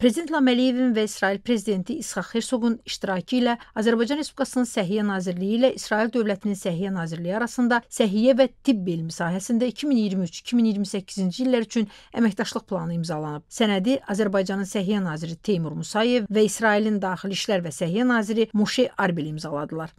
Prezident Məmməliyevin və İsrail prezidenti İsxaq Hersoqun iştirakı ilə Azərbaycan Respublikasının Səhiyyə Nazirliyi ilə İsrail dövlətinin Səhiyyə Nazirliyi arasında səhiyyə və tibb elmi sahəsində 2023-2028-ci illər üçün əməkdaşlıq planı imzalanıb. Sənədi Azərbaycanın Səhiyyə Naziri Teymur Musayev və İsrailin Daxili İşlər və Səhiyyə Naziri Moshe Arbel imzaladılar.